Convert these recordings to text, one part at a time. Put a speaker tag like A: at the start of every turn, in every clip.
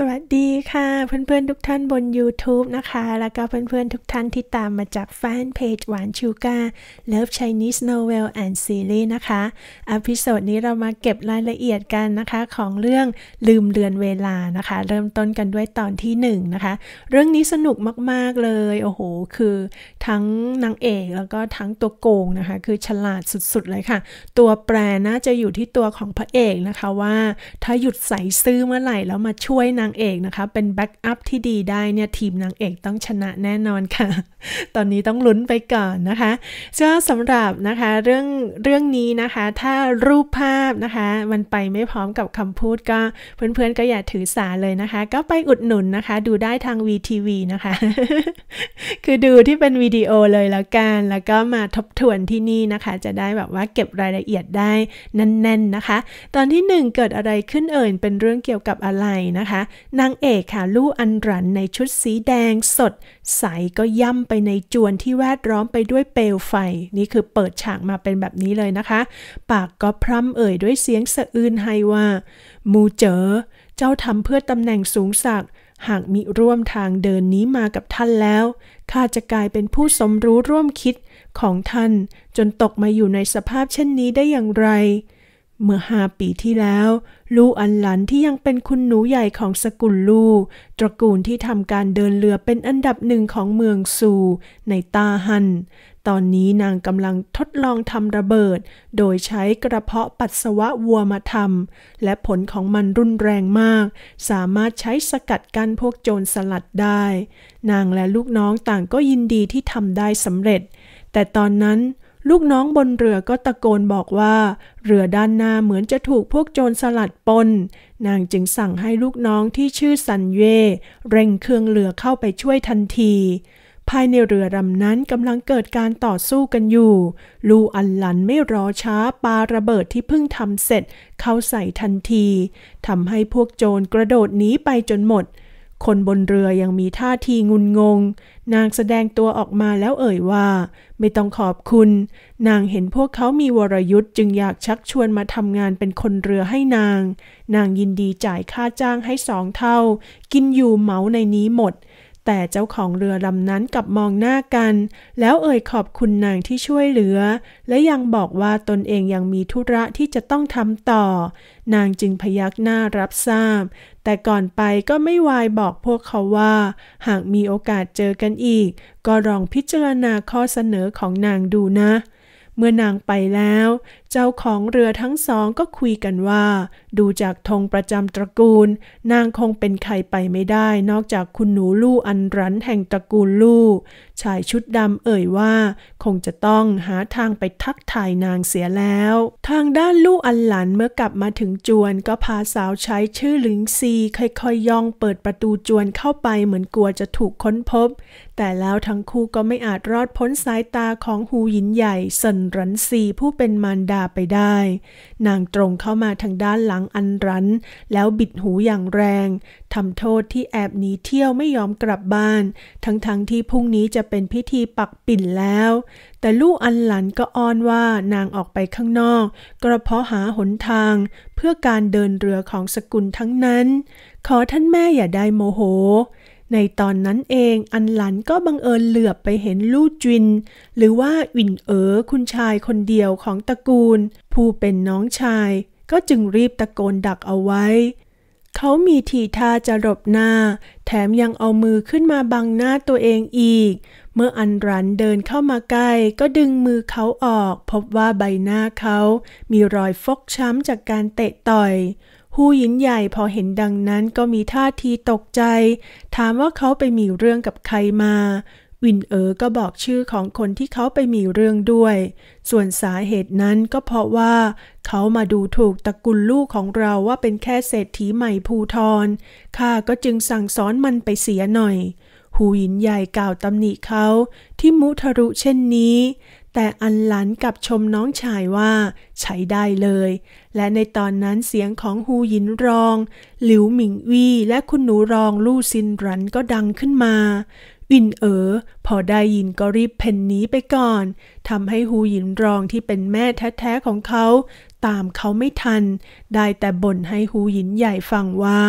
A: สวัสดีค่ะ เพื่อน ๆ ทุกท่านบน YouTube นะคะ แล้วก็เพื่อน ๆ ทุกท่านที่ตามมาจากแฟนเพจหวานชูกาเลิฟไชนีสโนเวลแอนด์ซีรีส์นะคะอัพิโซดนี้เรามาเก็บรายละเอียดกันนะคะของเรื่องลืมเลือนเวลานะคะ เริ่มต้นกันด้วยตอนที่1นนะคะ เรื่องนี้สนุกมากๆเลย โอ้โห คือทั้งนางเอกแล้วก็ทั้งตัวโกงนะคะ คือฉลาดสุดๆเลยค่ะ ตัวแปรน่าจะอยู่ที่ตัวของพระเอกนะคะว่า ถ้าหยุดใส่ซื้อเมื่อไหร่แล้วมาช่วยนะางเอกนะคะเป็นแบ็กอัพที่ดีได้เนี่ยทีมนางเอกต้องชนะแน่นอนค่ะ ตอนนี้ต้องลุ้นไปก่อนนะคะก็สำหรับนะคะเรื่องเรื่องนี้นะคะ ถ้ารูปภาพนะคะมันไปไม่พร้อมกับคำพูดก็เพื่อนๆก็อย่าถือสาเลยนะคะ ก็ไปอุดหนุนนะคะ ดูได้ทาง VTV นะคะ คือดูที่เป็นวิดีโอเลยแล้วกันแล้วก็มาทบทวนที่นี่นะคะ จะได้แบบว่าเก็บรายละเอียดได้แน่นๆนะคะ ตอนที่1เกิดอะไรขึ้นเอ่ยเป็นเรื่องเกี่ยวกับอะไรนะคะนางเอกค่ะลู่อันรันในชุดสีแดงสด ใสก็ย่ำไปในจวนที่แวดล้อมไปด้วยเปลวไฟ นี่คือเปิดฉากมาเป็นแบบนี้เลยนะคะ ปากก็พร่ำเอ่ย ด้วยเสียงสะอื้นให้ว่า มูเจอ๋อเจ้าทำเพื่อตำแหน่งสูงสักหากมีร่วมทางเดินนี้มากับท่านแล้วข้าจะกลายเป็นผู้สมรู้ร่วมคิดของท่าน จนตกมาอยู่ในสภาพเช่นนี้ได้อย่างไร เมื่อหาปีที่แล้วลูอันหลันที่ยังเป็นคุณหนูใหญ่ของสกุลลู ตระกูลที่ทำการเดินเรือเป็นอันดับหนึ่งของเมืองซู ในตาฮัน ตอนนี้นางกำลังทดลองทำระเบิด โดยใช้กระเพาะปัสสาวะวัวมาทำและผลของมันรุนแรงมาก สามารถใช้สกัดกั้นพวกโจรสลัดได้ นางและลูกน้องต่างก็ยินดีที่ทำได้สำเร็จ แต่ตอนนั้นลูกน้องบนเรือก็ตะโกนบอกว่าเรือด้านหน้าเหมือนจะถูกพวกโจรสลัดปน นางจึงสั่งให้ลูกน้องที่ชื่อสันเย่เร่งเครื่องเรือเข้าไปช่วยทันที ภายในเรือลำนั้นกำลังเกิดการต่อสู้กันอยู่ ลูอันหลันไม่รอช้าปาระเบิดที่เพิ่งทำเสร็จเข้าใส่ทันทีทำให้พวกโจรกระโดดหนีไปจนหมดคนบนเรือยังมีท่าทีงุนงง นางแสดงตัวออกมาแล้วเอ่ยว่า ไม่ต้องขอบคุณ นางเห็นพวกเขามีวรยุทธ์จึงอยากชักชวนมาทำงานเป็นคนเรือให้นาง นางยินดีจ่ายค่าจ้างให้สองเท่า กินอยู่เหมาในนี้หมดแต่เจ้าของเรือลำนั้นกลับมองหน้ากัน แล้วเอ่ยขอบคุณนางที่ช่วยเหลือ และยังบอกว่าตนเองยังมีธุระที่จะต้องทำต่อ นางจึงพยักหน้ารับทราบ แต่ก่อนไปก็ไม่วายบอกพวกเขาว่า หากมีโอกาสเจอกันอีก ก็ลองพิจารณาข้อเสนอของนางดูนะ เมื่อนางไปแล้วเจ้าของเรือทั้งสองก็คุยกันว่า ดูจากธงประจำตระกูล นางคงเป็นใครไปไม่ได้นอกจากคุณหนูลู่อันรันแห่งตระกูลลู่ชายชุดดำเอ่ยว่า คงจะต้องหาทางไปทักทายนางเสียแล้ว ทางด้านลู่อันหลันเมื่อกลับมาถึงจวนก็พาสาวใช้ชื่อหลิงซีค่อยๆ ย่องเปิดประตูจวนเข้าไปเหมือนกลัวจะถูกค้นพบ แต่แล้วทั้งคู่ก็ไม่อาจรอดพ้นสายตาของหูหยินใหญ่สนรันซีผู้เป็นมารดาไปได้ นางตรงเข้ามาทางด้านหลังอันรันแล้วบิดหูอย่างแรงทำโทษที่แอบหนีเที่ยวไม่ยอมกลับบ้าน ทั้งๆทที่พรุ่งนี้จะเป็นพิธีปักปิ่นแล้ว แต่ลูกอันหลันก็อ้อนว่านางออกไปข้างนอกกระเพาะหาหนทาง เพื่อการเดินเรือของสกุลทั้งนั้น ขอท่านแม่อย่าได้โมโหในตอนนั้นเองอันหลันก็บังเอิญเหลือบไปเห็นลู่จิน หรือว่าอินเอ๋อคุณชายคนเดียวของตระกูล ผู้เป็นน้องชาย ก็จึงรีบตะโกนดักเอาไว้ เขามีทีท่าจะหลบหน้า แถมยังเอามือขึ้นมาบังหน้าตัวเองอีก เมื่ออันรันเดินเข้ามาใกล้ก็ดึงมือเขาออกพบว่าใบหน้าเขา มีรอยฟกช้ำจากการเตะต่อยผู้หญินใหญ่พอเห็นดังนั้นก็มีท่าทีตกใจ ถามว่าเขาไปมีเรื่องกับใครมา วินเอ๋อก็บอกชื่อของคนที่เขาไปมีเรื่องด้วย ส่วนสาเหตุนั้นก็เพราะว่าเขามาดูถูกตระกูลลูกของเราว่าเป็นแค่เศรษฐีใหม่ภูทรข้าก็จึงสั่งสอนมันไปเสียหน่อยผู้หญินใหญ่กล่าวตำหนิเขาที่มุทะรุเช่นนี้แต่อันหลันกับชมน้องชายว่า ใช้ได้เลย และในตอนนั้นเสียงของฮูหยินรอง หลิวหมิงวี่และคุณหนูรองลู่ซินรันก็ดังขึ้นมา วินเอ๋อพอได้ยินก็รีบเพ่นหนีไปก่อนทำให้ฮูหยินรองที่เป็นแม่แท้ๆของเขา ตามเขาไม่ทัน ได้แต่บ่นให้ฮูหยินใหญ่ฟังว่า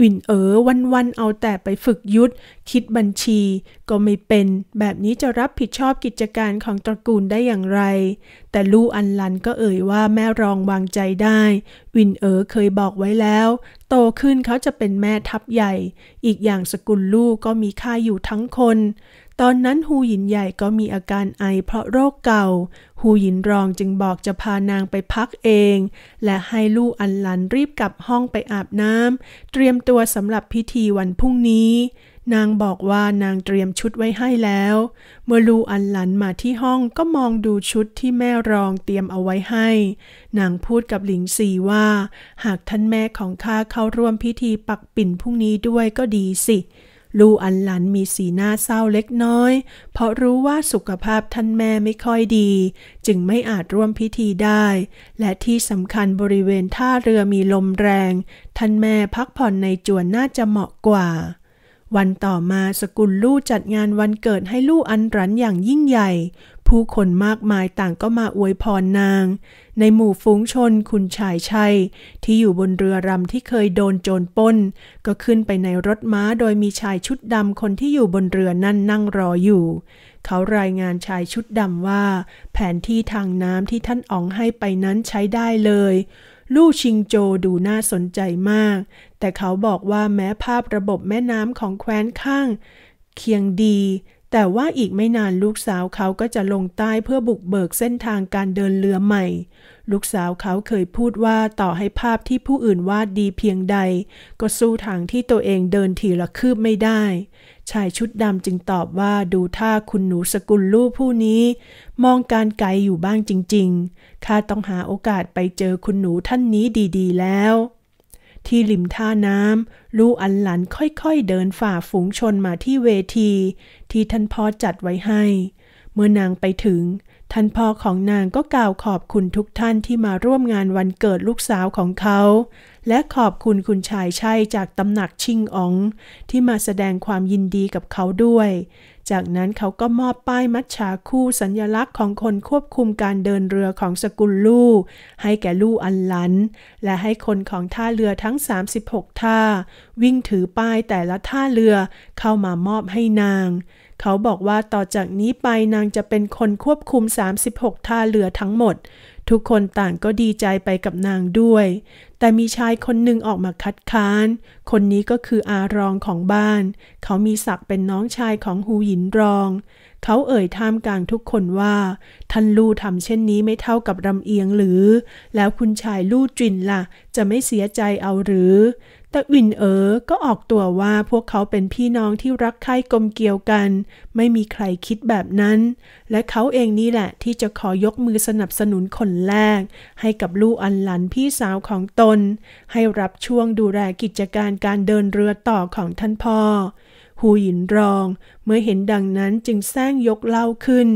A: วินเอ๋อวันนเอาแต่ไปฝึกยุทธ คิดบัญชี ก็ไม่เป็น แบบนี้จะรับผิดชอบกิจการของตระกูลได้อย่างไร แต่ลู่อันลันก็เอ่ยว่าแม่รองวางใจได้ วินเอ๋อเคยบอกไว้แล้ว โตขึ้นเขาจะเป็นแม่ทัพใหญ่ อีกอย่างสกุลลู่ก็มีค่าอยู่ทั้งคนตอนนั้นฮูหยินใหญ่ก็มีอาการไอเพราะโรคเก่าฮูหยินรองจึงบอกจะพานางไปพักเอง และให้ลู่อันหลันรีบกลับห้องไปอาบน้ำเตรียมตัวสำหรับพิธีวันพรุ่งนี้ นางบอกว่านางเตรียมชุดไว้ให้แล้ว เมื่อลูอันหลันมาที่ห้องก็มองดูชุดที่แม่รองเตรียมเอาไว้ให้ นางพูดกับหลิงซีว่า หากท่านแม่ของข้าเข้าร่วมพิธีปักปิ่นพรุ่งนี้ด้วยก็ดีสิลู่อันหลันมีสีหน้าเศร้าเล็กน้อย เพราะรู้ว่าสุขภาพท่านแม่ไม่ค่อยดี จึงไม่อาจร่วมพิธีได้ และที่สำคัญบริเวณท่าเรือมีลมแรง ท่านแม่พักผ่อนในจวนน่าจะเหมาะกว่า วันต่อมาสกุลลู่จัดงานวันเกิดให้ลู่อันรันอย่างยิ่งใหญ่ ผู้คนมากมายต่างก็มาอวยพรนางในหมู่ฝูงชนคุณชายชัยที่อยู่บนเรือรำที่เคยโดนโจรป้น ก็ขึ้นไปในรถม้าโดยมีชายชุดดำคนที่อยู่บนเรือนั่นนั่งรออยู่ เขารายงานชายชุดดำว่า แผนที่ทางน้ำที่ท่านอ๋องให้ไปนั้นใช้ได้เลย ลู่ชิงโจดูน่าสนใจมาก แต่เขาบอกว่าแม้ภาพระบบแม่น้ำของแคว้นข้าง เคียงดีแต่ว่าอีกไม่นานลูกสาวเขาก็จะลงใต้เพื่อบุกเบิกเส้นทางการเดินเรือใหม่ ลูกสาวเขาเคยพูดว่าต่อให้ภาพที่ผู้อื่นวาดดีเพียงใดก็สู้ทางที่ตัวเองเดินทีละคืบไม่ได้ ชายชุดดำจึงตอบว่าดูท่าคุณหนูสกุลลูกผู้นี้มองการไกลอยู่บ้างจริงๆ ข้าต้องหาโอกาสไปเจอคุณหนูท่านนี้ดี ๆแล้วที่ริมท่าน้ำลู่อันหลันค่อย ๆ เดินฝ่าฝูงชนมาที่เวที ที่ท่านพ่อจัดไว้ให้ เมื่อนางไปถึงท่านพ่อของนางก็กล่าวขอบคุณทุกท่านที่มาร่วมงานวันเกิดลูกสาวของเขา และขอบคุณคุณชายชัยจากตำหนักชิงอ๋อง ที่มาแสดงความยินดีกับเขาด้วย จากนั้นเขาก็มอบป้ายมัดฉาคู่สัญญลักษณ์ของคนควบคุมการเดินเรือของสกุลลู่ ให้แก่ลู่อันลัน และให้คนของท่าเรือทั้ง 36 ท่า วิ่งถือป้ายแต่ละท่าเรือเข้ามามอบให้นางเขาบอกว่าต่อจากนี้ไปนางจะเป็นคนควบคุม 36ท่าเรือทั้งหมด ทุกคนต่างก็ดีใจไปกับนางด้วย แต่มีชายคนหนึ่งออกมาคัดค้าน คนนี้ก็คืออารองของบ้าน เขามีศักดิ์เป็นน้องชายของหูหยินรอง เขาเอ่ยท่ามกลางทุกคนว่าท่านลู่ทำเช่นนี้ไม่เท่ากับรำเอียงหรือ แล้วคุณชายลู่จินละ่ะ จะไม่เสียใจเอาหรือแต่วินเอ๋อก็ออกตัวว่าพวกเขาเป็นพี่น้องที่รักใคร่กลมเกลียวกัน ไม่มีใครคิดแบบนั้น และเขาเองนี่แหละที่จะขอยกมือสนับสนุนคนแรก ให้กับลูกอันหลันพี่สาวของตน ให้รับช่วงดูแลกิจการการเดินเรือต่อของท่านพ่อหูหยินรอง เมื่อเห็นดังนั้นจึงแซงยกเหล้าขึ้น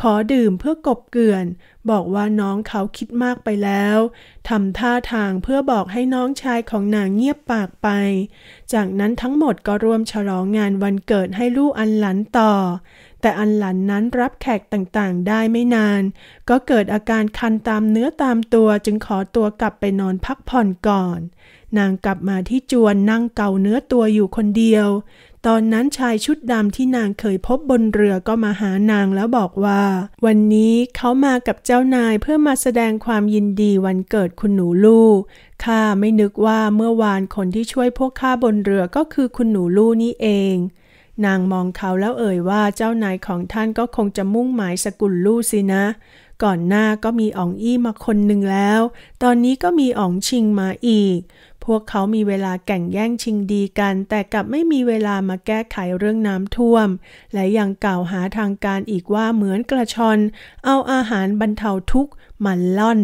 A: ขอดื่มเพื่อกบเกลื่อน บอกว่าน้องเขาคิดมากไปแล้ว ทำท่าทางเพื่อบอกให้น้องชายของนางเงียบปากไป จากนั้นทั้งหมดก็ร่วมฉลองงานวันเกิดให้ลูกอันหลันต่อแต่อันหลันนั้นรับแขกต่างๆได้ไม่นาน ก็เกิดอาการคันตามเนื้อตามตัวจึงขอตัวกลับไปนอนพักผ่อนก่อน นางกลับมาที่จวนนั่งเกาเนื้อตัวอยู่คนเดียว ตอนนั้นชายชุดดำที่นางเคยพบบนเรือก็มาหานางแล้วบอกว่า วันนี้เขามากับเจ้านายเพื่อมาแสดงความยินดีวันเกิดคุณหนูลู่ข้าไม่นึกว่าเมื่อวานคนที่ช่วยพวกข้าบนเรือก็คือคุณหนูลู่นี่เองนางมองเขาแล้วเอ่ยว่าเจ้านายของท่านก็คงจะมุ่งหมายสกุลลู่สินะ ก่อนหน้าก็มีอ่องอี้มาคนหนึ่งแล้ว ตอนนี้ก็มีอ่องชิงมาอีก พวกเขามีเวลาแก่งแย่งชิงดีกัน แต่กลับไม่มีเวลามาแก้ไขเรื่องน้ำท่วม และยังกล่าวหาทางการอีกว่าเหมือนกระชอนเอาอาหารบรรเทาทุกข์มันล่อน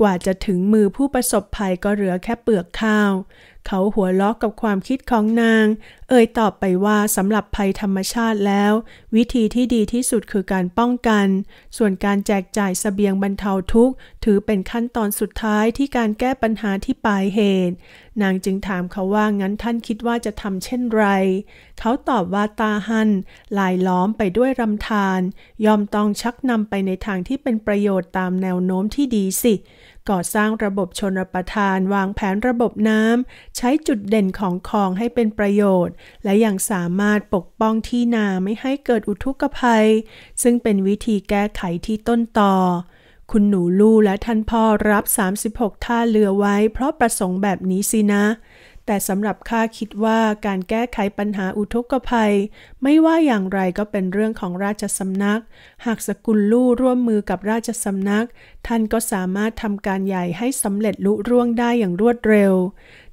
A: กว่าจะถึงมือผู้ประสบภัยก็เหลือแค่เปลือกข้าว เขาหัวล็อกกับความคิดของนาง เอ่ยตอบไปว่าสำหรับภัยธรรมชาติแล้ว วิธีที่ดีที่สุดคือการป้องกัน ส่วนการแจกจ่ายสเสบียงบรรเทาทุกข์ ถือเป็นขั้นตอนสุดท้ายที่การแก้ปัญหาที่ปลายเหตุนางจึงถามเขาว่างั้นท่านคิดว่าจะทำเช่นไร เขาตอบว่าตาหันลายล้อมไปด้วยรำทานยอมต้องชักนำไปในทางที่เป็นประโยชน์ตามแนวโน้มที่ดีสิ ก่อสร้างระบบชนรประทานวางแผนระบบน้ำใช้จุดเด่นของคลองให้เป็นประโยชน์ และยังสามารถปกป้องที่นาไม่ให้เกิดอุทกภัย ซึ่งเป็นวิธีแก้ไขที่ต้นต่อคุณหนูลู่และท่านพ่อรับ 36 ท่าเรือไว้เพราะประสงค์แบบนี้สินะ แต่สำหรับข้าคิดว่าการแก้ไขปัญหาอุทกภัย ไม่ว่าอย่างไรก็เป็นเรื่องของราชสำนัก หากสกุลลู่ร่วมมือกับราชสำนัก ท่านก็สามารถทำการใหญ่ให้สำเร็จลุร่วงได้อย่างรวดเร็ว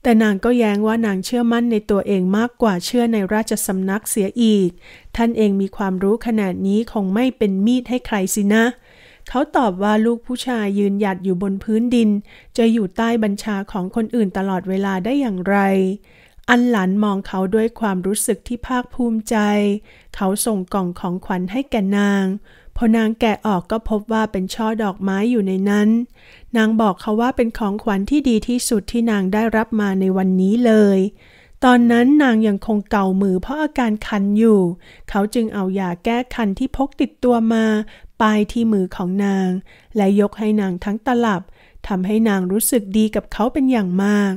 A: แต่นางก็แย้งว่านางเชื่อมั่นในตัวเองมากกว่าเชื่อในราชสำนักเสียอีก ท่านเองมีความรู้ขนาดนี้คงไม่เป็นมีดให้ใครสินะเเขาตอบว่าลูกผู้ชายยืนหยัดอยู่บนพื้นดิน จะอยู่ใต้บัญชาของคนอื่นตลอดเวลาได้อย่างไร อันหลันมองเขาด้วยความรู้สึกที่ภาคภูมิใจ เขาส่งกล่องของขวัญให้แก่นาง พอนางแกะออกก็พบว่าเป็นช่อดอกไม้อยู่ในนั้น นางบอกเขาว่าเป็นของขวัญที่ดีที่สุดที่นางได้รับมาในวันนี้เลยตอนนั้นนางยังคงเก่ามือเพราะอาการคันอยู่ เขาจึงเอายาแก้คันที่พกติดตัวมาปายที่มือของนาง และยกให้นางทั้งตลับทำให้นางรู้สึกดีกับเขาเป็นอย่างมาก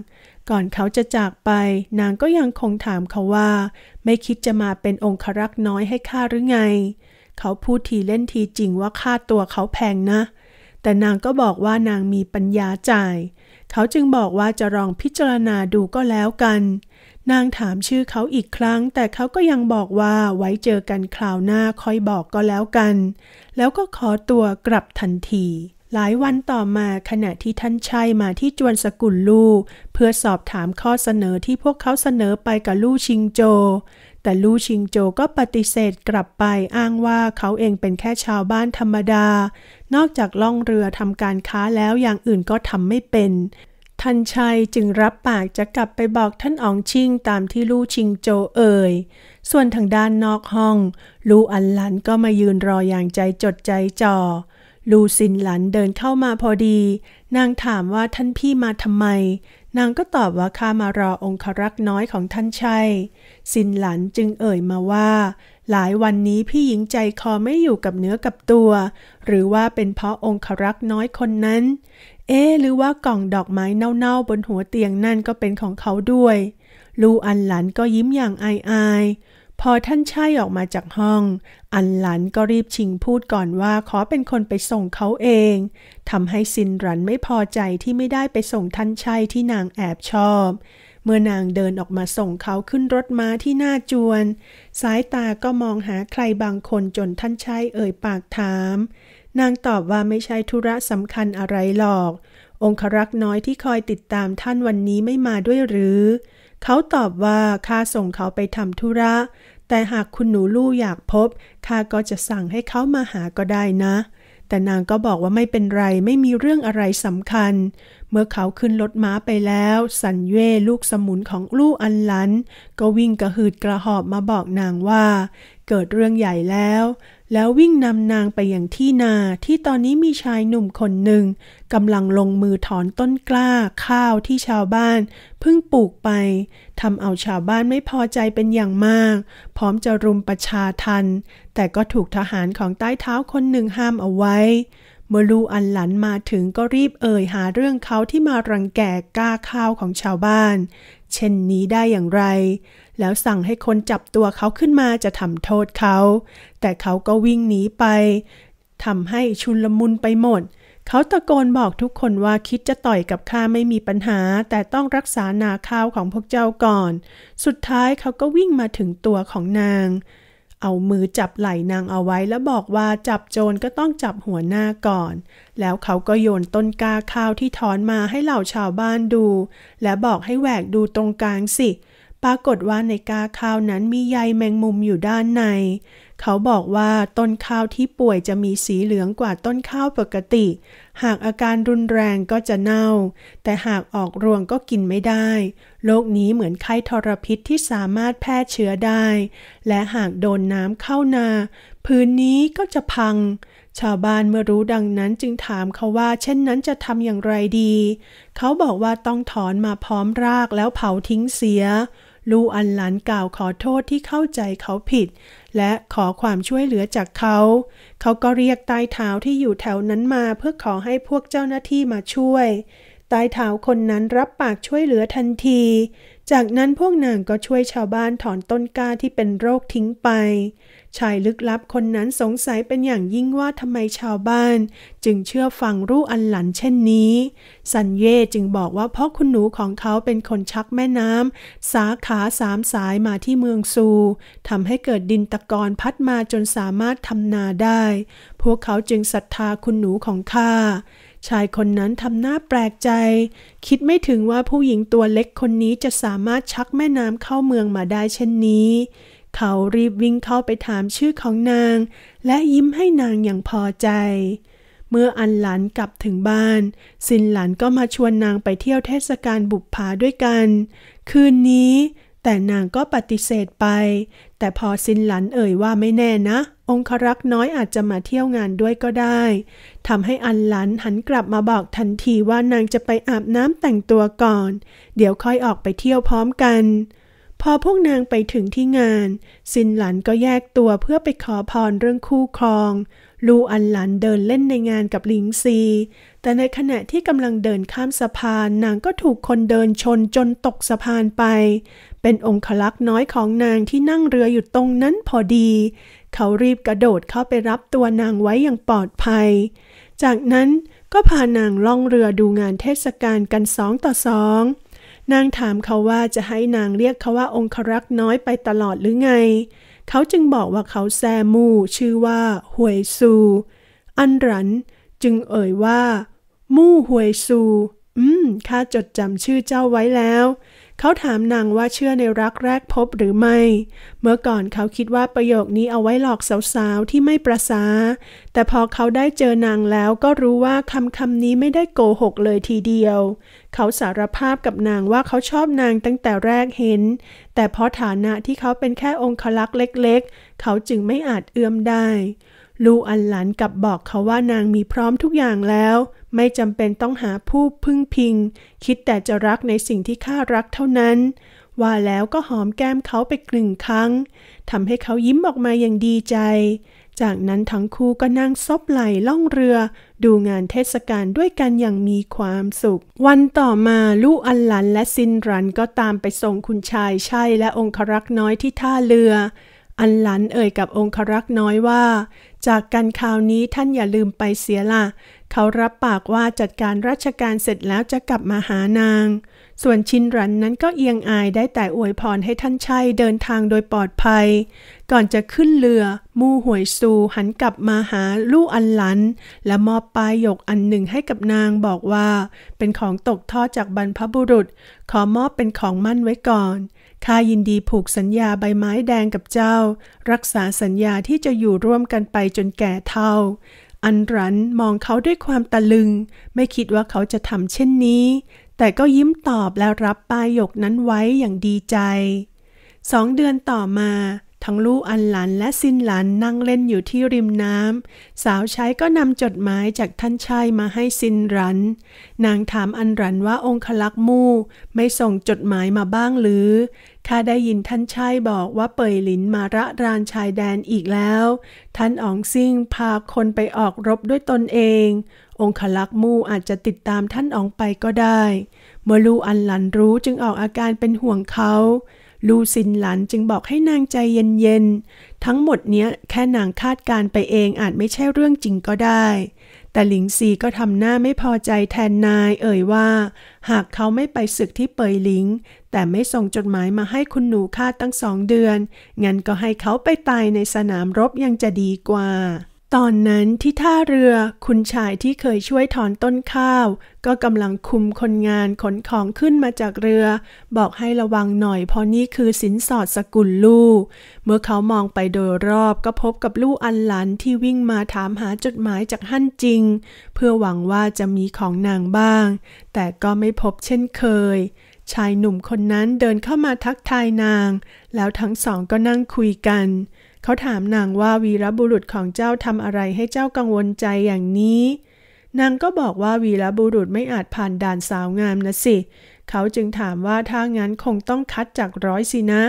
A: ก่อนเขาจะจากไป นางก็ยังคงถามเขาว่า ไม่คิดจะมาเป็นองครักษ์น้อยให้ข้าหรือไง เขาพูดทีเล่นทีจริงว่าค่าตัวเขาแพงนะ แต่นางก็บอกว่านางมีปัญญาจ่าย เขาจึงบอกว่าจะลองพิจารณาดูก็แล้วกันนางถามชื่อเขาอีกครั้งแต่เขาก็ยังบอกว่าไว้เจอกันคราวหน้าคอยบอกก็แล้วกัน แล้วก็ขอตัวกลับทันทีหลายวันต่อมาขณะที่ท่านชัยมาที่จวนสกุลลู่เพื่อสอบถามข้อเสนอที่พวกเขาเสนอไปกับลู่ชิงโจ แต่ลู่ชิงโจก็ปฏิเสธกลับไปอ้างว่าเขาเองเป็นแค่ชาวบ้านธรรมดา นอกจากล่องเรือทำการค้าแล้วอย่างอื่นก็ทำไม่เป็นทันชัยจึงรับปากจะกลับไปบอกท่านอ๋องชิงตามที่ลู่ชิงโจเอ่ยส่วนทางด้านนอกห้องลู่อันหลันก็มายืนรออย่างใจจดใจจ่อ ลู่ซินหลันเดินเข้ามาพอดี นางถามว่าท่านพี่มาทำไม นางก็ตอบว่าข้ามารอองครักษ์น้อยของท่านชัยซินหลันจึงเอ่ยมาว่า หลายวันนี้พี่หญิงใจคอไม่อยู่กับเนื้อกับตัว หรือว่าเป็นเพราะองครักษ์น้อยคนนั้นเอ๊หรือว่ากล่องดอกไม้เน่าๆบนหัวเตียงนั่นก็เป็นของเขาด้วย ลูอันหลันก็ยิ้มอย่างอายๆ พอท่านชายออกมาจากห้อง อันหลันก็รีบชิงพูดก่อนว่าขอเป็นคนไปส่งเขาเองทำให้ซินรันไม่พอใจที่ไม่ได้ไปส่งท่านชายที่นางแอบชอบ เมื่อนางเดินออกมาส่งเขาขึ้นรถม้าที่หน้าจวน สายตาก็มองหาใครบางคนจนท่านชายเอ่ย ปากถามนางตอบว่าไม่ใช่ธุระสำคัญอะไรหรอก องครักษ์น้อยที่คอยติดตามท่านวันนี้ไม่มาด้วยหรือ เขาตอบว่าข้าส่งเขาไปทำธุระ แต่หากคุณหนูลู่อยากพบข้าก็จะสั่งให้เขามาหาก็ได้นะ แต่นางก็บอกว่าไม่เป็นไรไม่มีเรื่องอะไรสำคัญ เมื่อเขาขึ้นรถม้าไปแล้ว สันเย่ลูกสมุนของลู่อันหลันก็วิ่งกระหืดกระหอบมาบอกนางว่า เกิดเรื่องใหญ่แล้วแล้ววิ่งนำนางไปอย่างที่นาที่ตอนนี้มีชายหนุ่มคนหนึ่งกำลังลงมือถอนต้นกล้าข้าวที่ชาวบ้านเพิ่งปลูกไปทำเอาชาวบ้านไม่พอใจเป็นอย่างมาก พร้อมจะรุมประชาทัน แต่ก็ถูกทหารของใต้เท้าคนหนึ่งห้ามเอาไว้เมื่อลูอันหลันมาถึงก็รีบเอ่ยหาเรื่องเขาที่มารังแกกล้าข้าวของชาวบ้าน เช่นนี้ได้อย่างไรแล้วสั่งให้คนจับตัวเขาขึ้นมาจะทำโทษเขา แต่เขาก็วิ่งหนีไป ทำให้ชุนลมุนไปหมด เขาตะโกนบอกทุกคนว่าคิดจะต่อยกับข้าไม่มีปัญหา แต่ต้องรักษานาข้าวของพวกเจ้าก่อน สุดท้ายเขาก็วิ่งมาถึงตัวของนาง เอามือจับไหล่นางเอาไว้แล้วบอกว่าจับโจรก็ต้องจับหัวหน้าก่อน แล้วเขาก็โยนต้นกาข้าวที่ถอนมาให้เหล่าชาวบ้านดู และบอกให้แหวกดูตรงกลางสิเปรากฏว่าในกาข้าวนั้นมีใยแมงมุมอยู่ด้านใน เขาบอกว่าต้นข้าวที่ป่วยจะมีสีเหลืองกว่าต้นข้าวปกติ หากอาการรุนแรงก็จะเน่า แต่หากออกรวงก็กินไม่ได้โรคนี้เหมือนไข้ทรพิษที่สามารถแพร่เชื้อได้ และหากโดนน้ำเข้านา พื้นนี้ก็จะพัง ชาวบ้านเมื่อรู้ดังนั้นจึงถามเขาว่าเช่นนั้นจะทำอย่างไรดี เขาบอกว่าต้องถอนมาพร้อมรากแล้วเผาทิ้งเสียลูอันหลานกล่าวขอโทษที่เข้าใจเขาผิดและขอความช่วยเหลือจากเขา เขาก็เรียกตายเท้าที่อยู่แถวนั้นมาเพื่อขอให้พวกเจ้าหน้าที่มาช่วย ตายเท้าคนนั้นรับปากช่วยเหลือทันทีจากนั้นพวกนางก็ช่วยชาวบ้านถอนต้นกล้าที่เป็นโรคทิ้งไป ชายลึกลับคนนั้นสงสัยเป็นอย่างยิ่งว่าทำไมชาวบ้านจึงเชื่อฟังรู้อันหลันเช่นนี้ สันเย่จึงบอกว่าเพราะคุณหนูของเขาเป็นคนชักแม่น้ำสาขาสามสายมาที่เมืองซู ทำให้เกิดดินตะกอนพัดมาจนสามารถทำนาได้ พวกเขาจึงศรัทธาคุณหนูของข้าชายคนนั้นทำหน้าแปลกใจ คิดไม่ถึงว่าผู้หญิงตัวเล็กคนนี้จะสามารถชักแม่น้ำเข้าเมืองมาได้เช่นนี้ เขารีบวิ่งเข้าไปถามชื่อของนาง และยิ้มให้นางอย่างพอใจ เมื่ออันหลานกลับถึงบ้าน สินหลานก็มาชวนนางไปเที่ยวเทศกาลบุปผาด้วยกัน คืนนี้แต่นางก็ปฏิเสธไป แต่พอสินหลันเอ่ยว่าไม่แน่นะองครักษ์น้อยอาจจะมาเที่ยวงานด้วยก็ได้ ทำให้อันหลันหันกลับมาบอกทันทีว่านางจะไปอาบน้ำแต่งตัวก่อน เดี๋ยวค่อยออกไปเที่ยวพร้อมกัน พอพวกนางไปถึงที่งาน ซินหลันก็แยกตัวเพื่อไปขอพรเรื่องคู่ครอง ลูอันหลันเดินเล่นในงานกับหลิงซี แต่ในขณะที่กำลังเดินข้ามสะพานนางก็ถูกคนเดินชนจนตกสะพานไป เป็นองคลักษ์น้อยของนางที่นั่งเรืออยู่ตรงนั้นพอดีเขารีบกระโดดเข้าไปรับตัวนางไว้อย่างปลอดภัย จากนั้นก็พานางล่องเรือดูงานเทศกาลกันสองต่อสอง นางถามเขาว่าจะให้นางเรียกเขาว่าองครักษ์น้อยไปตลอดหรือไง เขาจึงบอกว่าเขาแซมูชื่อว่าหวยซู อันรัน จึงเอ่ยว่า มู่หวยซู อืม ข้าจดจำชื่อเจ้าไว้แล้วเขาถามนางว่าเชื่อในรักแรกพบหรือไม่ เมื่อก่อนเขาคิดว่าประโยคนี้เอาไว้หลอกสาว ๆ ที่ไม่ประสา แต่พอเขาได้เจอนางแล้วก็รู้ว่าคำคำนี้ไม่ได้โกหกเลยทีเดียว เขาสารภาพกับนางว่าเขาชอบนางตั้งแต่แรกเห็น แต่เพราะฐานะที่เขาเป็นแค่องคลักษ์เล็ก ๆ เขาจึงไม่อาจเอื้อมได้ลูอันหลานกลับบอกเขาว่านางมีพร้อมทุกอย่างแล้ว ไม่จำเป็นต้องหาผู้พึ่งพิง คิดแต่จะรักในสิ่งที่ข้ารักเท่านั้น ว่าแล้วก็หอมแก้มเขาไปกลึ่งครั้งทำให้เขายิ้มออกมาอย่างดีใจ จากนั้นทั้งคู่ก็นั่งซบไหลล่องเรือ ดูงานเทศกาลด้วยกันอย่างมีความสุข วันต่อมาลูอันหลันและซินรันก็ตามไปส่งคุณชายชัยและองครักษ์น้อยที่ท่าเรืออันหลันเอ่ยกับองครักษ์น้อยว่า จากการคราวนี้ท่านอย่าลืมไปเสียละเขารับปากว่าจัดการราชการเสร็จแล้วจะกลับมาหานาง ส่วนชินรันนั้นก็เอียงอายได้แต่อวยพรให้ท่านชัยเดินทางโดยปลอดภัย ก่อนจะขึ้นเรือมู่หวยซูหันกลับมาหาลู่อันหลัน และมอบปลายหยกอันหนึ่งให้กับนางบอกว่า เป็นของตกทอดจากบรรพบุรุษ ขอมอบเป็นของมั่นไว้ก่อนข้ายินดีผูกสัญญาใบไม้แดงกับเจ้า รักษาสัญญาที่จะอยู่ร่วมกันไปจนแก่เฒ่า อันรันมองเขาด้วยความตะลึง ไม่คิดว่าเขาจะทำเช่นนี้ แต่ก็ยิ้มตอบแล้วรับป้ายหยกนั้นไว้อย่างดีใจ สองเดือนต่อมา ทั้งลู่อันหลันและซินหลันนั่งเล่นอยู่ที่ริมน้ำสาวใช้ก็นำจดหมายจากท่านชายมาให้ซินหลัน นางถามอันหลันว่าองคลักมู่ไม่ส่งจดหมายมาบ้างหรือข้าได้ยินท่านชายบอกว่าเปยหลินมาระรานชายแดนอีกแล้ว ท่านอองซิ่งพาคนไปออกรบด้วยตนเอง องคลักษ์มู่อาจจะติดตามท่านอองไปก็ได้เมื่อลูอันหลันรู้จึงออกอาการเป็นห่วงเขา ลูซินหลันจึงบอกให้นางใจเย็นๆ ทั้งหมดเนี้ยแค่นางคาดการไปเองอาจไม่ใช่เรื่องจริงก็ได้แต่หลิงซีก็ทำหน้าไม่พอใจแทนนายเอ่ยว่า หากเขาไม่ไปศึกที่เปยหลิง แต่ไม่ส่งจดหมายมาให้คุณหนูค่าตั้งสองเดือน งั้นก็ให้เขาไปตายในสนามรบยังจะดีกว่าตอนนั้นที่ท่าเรือคุณชายที่เคยช่วยถอนต้นข้าว ก็กำลังคุมคนงานขนของขึ้นมาจากเรือ บอกให้ระวังหน่อยเพราะนี่คือสินสอดสกุลลูก เมื่อเขามองไปโดยรอบก็พบกับลูกอันหลันที่วิ่งมาถามหาจดหมายจากฮั่นจริง เพื่อหวังว่าจะมีของนางบ้าง แต่ก็ไม่พบเช่นเคย ชายหนุ่มคนนั้นเดินเข้ามาทักทายนาง แล้วทั้งสองก็นั่งคุยกันเขาถามนางว่าวีรบุรุษของเจ้าทำอะไรให้เจ้ากังวลใจอย่างนี้ นางก็บอกว่าวีรบุรุษไม่อาจผ่านด่านสาวงามนะสิ เขาจึงถามว่าถ้างั้นคงต้องคัดจากร้อยสินะ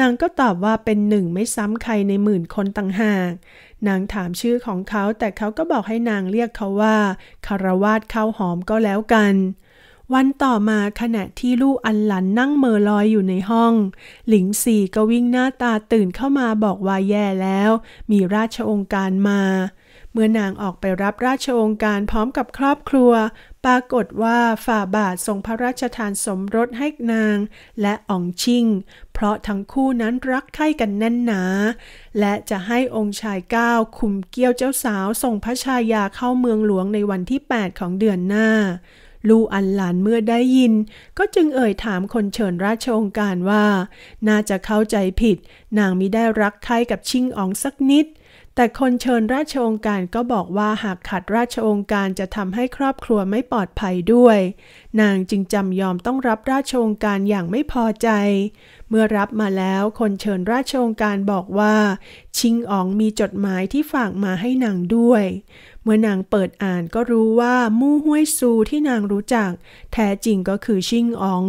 A: นางก็ตอบว่าเป็นหนึ่งไม่ซ้ำใครในหมื่นคนต่างหาก นางถามชื่อของเขาแต่เขาก็บอกให้นางเรียกเขาว่าคารวาสเข้าหอมก็แล้วกันวันต่อมาขณะที่ลู่อันหลันนั่งเมอลอยอยู่ในห้อง หลิงสีก็วิ่งหน้าตาตื่นเข้ามาบอกว่าแย่แล้ว มีราชองค์การมา เมื่อนางออกไปรับราชองค์การพร้อมกับครอบครัว ปรากฏว่าฝ่าบาททรงพระราชทานสมรสให้นางและอองชิงเพราะทั้งคู่นั้นรักใคร่กันแน่นหนาและจะให้องค์ชายก้าคุมเกี้ยวเจ้าสาวส่งพระชายาเข้าเมืองหลวงในวันที่8ของเดือนหน้าลูอันหลานเมื่อได้ยินก็จึงเอ่ยถามคนเชิญราชองค์การว่า น่าจะเข้าใจผิดนางมิได้รักใครกับชิงอองสักนิด แต่คนเชิญราชองค์การก็บอกว่าหากขัดราชองค์การจะทำให้ครอบครัวไม่ปลอดภัยด้วย นางจึงจำยอมต้องรับราชองค์การอย่างไม่พอใจเมื่อรับมาแล้วคนเชิญราชองการบอกว่า ชิงอ๋องมีจดหมายที่ฝากมาให้นางด้วย เมื่อนางเปิดอ่านก็รู้ว่ามู่ห้วยซูที่นางรู้จัก แท้จริงก็คือชิงอ๋อง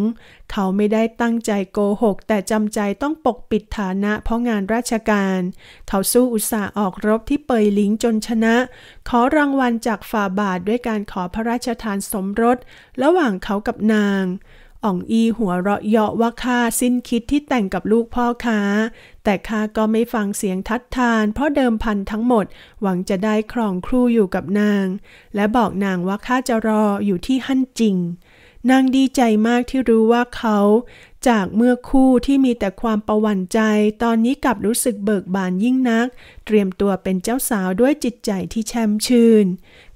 A: เขาไม่ได้ตั้งใจโกหกแต่จำใจต้องปกปิดฐานะเพราะงานราชการเขาสู้อุตสาห์ออกรบที่เปยหลิงจนชนะ ขอรางวัลจากฝ่าบาทด้วยการขอพระราชทานสมรสระหว่างเขากับนางอ่องอีหัวเราะเยาะว่าข้าสิ้นคิดที่แต่งกับลูกพ่อค้า แต่ข้าก็ไม่ฟังเสียงทัดทานเพราะเดิมพันทั้งหมดหวังจะได้ครองครูอยู่กับนาง และบอกนางว่าข้าจะรออยู่ที่หั่นจริงนางดีใจมากที่รู้ว่าเขาจากเมื่อคู่ที่มีแต่ความประหวันใจตอนนี้กลับรู้สึกเบิกบานยิ่งนัก เตรียมตัวเป็นเจ้าสาวด้วยจิตใจที่แช่มชื่น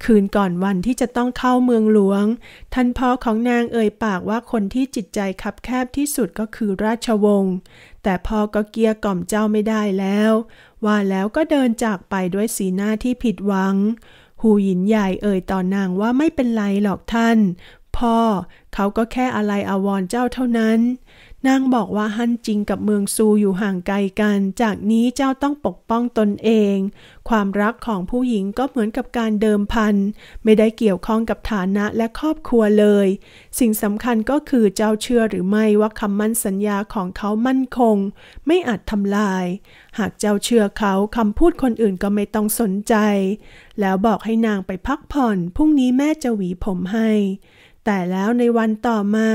A: คืนก่อนวันที่จะต้องเข้าเมืองหลวง ท่านพ่อของนางเอ่ยปากว่าคนที่จิตใจคับแคบที่สุดก็คือราชวงศ์แต่พ่อก็เกียรกล่อมเจ้าไม่ได้แล้ว ว่าแล้วก็เดินจากไปด้วยสีหน้าที่ผิดหวังหูหยินใหญ่เอ่ยต่อนางว่าไม่เป็นไรหรอกท่านพ่อ เขาก็แค่อะไรอาวรเจ้าเท่านั้น นางบอกว่าฮั่นจิงกับเมืองซูอยู่ห่างไกลกัน จากนี้เจ้าต้องปกป้องตนเอง ความรักของผู้หญิงก็เหมือนกับการเดิมพัน ไม่ได้เกี่ยวข้องกับฐานะและครอบครัวเลย สิ่งสำคัญก็คือเจ้าเชื่อหรือไม่ว่าคำมั่นสัญญาของเขามั่นคง ไม่อาจทำลาย หากเจ้าเชื่อเขาคำพูดคนอื่นก็ไม่ต้องสนใจ แล้วบอกให้นางไปพักผ่อนพรุ่งนี้แม่จะหวีผมให้แต่แล้วในวันต่อมา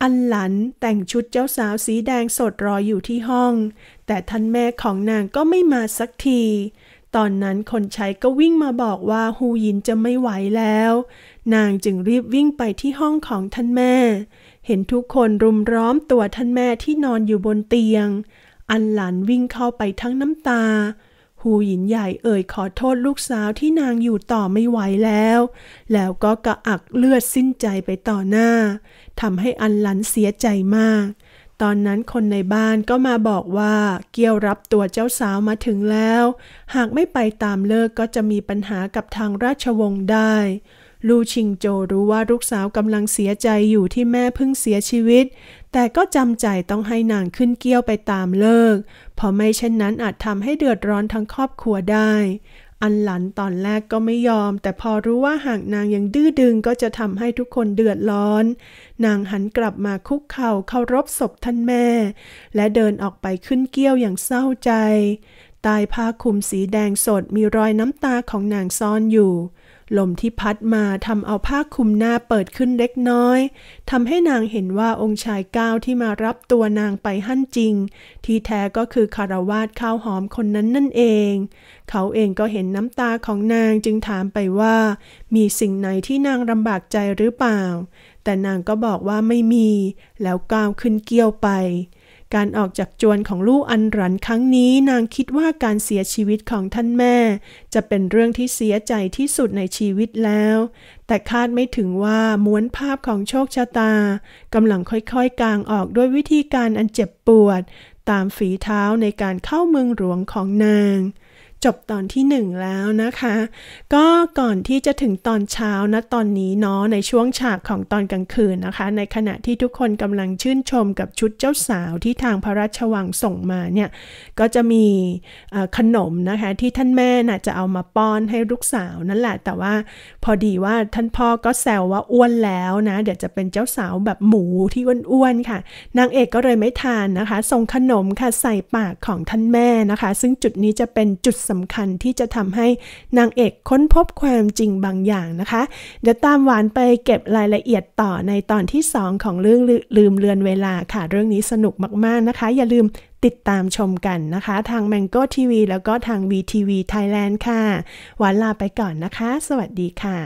A: อันหลันแต่งชุดเจ้าสาวสีแดงสดรออยู่ที่ห้อง แต่ท่านแม่ของนางก็ไม่มาสักที ตอนนั้นคนใช้ก็วิ่งมาบอกว่าฮูยินจะไม่ไหวแล้ว นางจึงรีบวิ่งไปที่ห้องของท่านแม่ เห็นทุกคนรุมร้อมตัวท่านแม่ที่นอนอยู่บนเตียง อันหลันวิ่งเข้าไปทั้งน้ำตาหูหญินใหญ่เอ่ยขอโทษลูกสาวที่นางอยู่ต่อไม่ไหวแล้ว แล้วก็กระอักเลือดสิ้นใจไปต่อหน้าทำให้อันหลันเสียใจมาก ตอนนั้นคนในบ้านก็มาบอกว่าเกี่ยวรับตัวเจ้าสาวมาถึงแล้ว หากไม่ไปตามเลิกก็จะมีปัญหากับทางราชวงศ์ได้ ลูชิงโจรู้ว่าลูกสาวกำลังเสียใจอยู่ที่แม่เพิ่งเสียชีวิตแต่ก็จำใจต้องให้นางขึ้นเกี้ยวไปตามเลิก เพราะไม่เช่นนั้นอาจทำให้เดือดร้อนทั้งครอบครัวได้ อันหลันตอนแรกก็ไม่ยอม แต่พอรู้ว่าหากนางยังดื้อดึงก็จะทำให้ทุกคนเดือดร้อน นางหันกลับมาคุกเข่าเคารพศพท่านแม่ และเดินออกไปขึ้นเกี้ยวอย่างเศร้าใจตตยผ้าคลุมสีแดงสดมีรอยน้ำตาของนางซ่อนอยู่ลมที่พัดมาทำเอาผ้าคลุมหน้าเปิดขึ้นเล็กน้อยทำให้นางเห็นว่าองค์ชายก้าวที่มารับตัวนางไปหั่นจริง ที่แท้ก็คือคารวาสข้าวหอมคนนั้นนั่นเอง เขาเองก็เห็นน้ำตาของนางจึงถามไปว่า มีสิ่งไหนที่นางลำบากใจหรือเปล่า แต่นางก็บอกว่าไม่มีแล้วก้าวขึ้นเกี้ยวไปการออกจากจวนของลูกอันรันครั้งนี้นางคิดว่าการเสียชีวิตของท่านแม่ จะเป็นเรื่องที่เสียใจที่สุดในชีวิตแล้ว แต่คาดไม่ถึงว่าม้วนภาพของโชคชะตากำลังค่อยๆกางออกด้วยวิธีการอันเจ็บปวด ตามฝีเท้าในการเข้าเมืองหลวงของนางจบตอนที่ 1 แล้วนะคะ ก็ก่อนที่จะถึงตอนเช้านะตอนนี้เนาะในช่วงฉากของตอนกลางคืนนะคะ ในขณะที่ทุกคนกำลังชื่นชมกับชุดเจ้าสาวที่ทางพระราชวังส่งมาเนี่ยก็จะมีขนมนะคะที่ท่านแม่นะจะเอามาป้อนให้ลูกสาว นั่นแหละ แต่ว่าพอดีว่าท่านพ่อก็แซวว่าอ้วนแล้วนะเดี๋ยวจะเป็นเจ้าสาวแบบหมูที่อ้วนๆค่ะนางเอกก็เลยไม่ทานนะคะส่งขนมค่ะใส่ปากของท่านแม่นะคะ ซึ่งจุดนี้จะเป็นจุดสำคัญที่จะทำให้นางเอกค้นพบความจริงบางอย่างนะคะ เดี๋ยวตามหวานไปเก็บรายละเอียดต่อในตอนที่ 2 ของเรื่องลืมเลือนเวลาค่ะเรื่องนี้สนุกมากๆนะคะ อย่าลืมติดตามชมกันนะคะ ทาง Mango TV แล้วก็ทาง VTV Thailand ค่ะหวานลาไปก่อนนะคะ สวัสดีค่ะ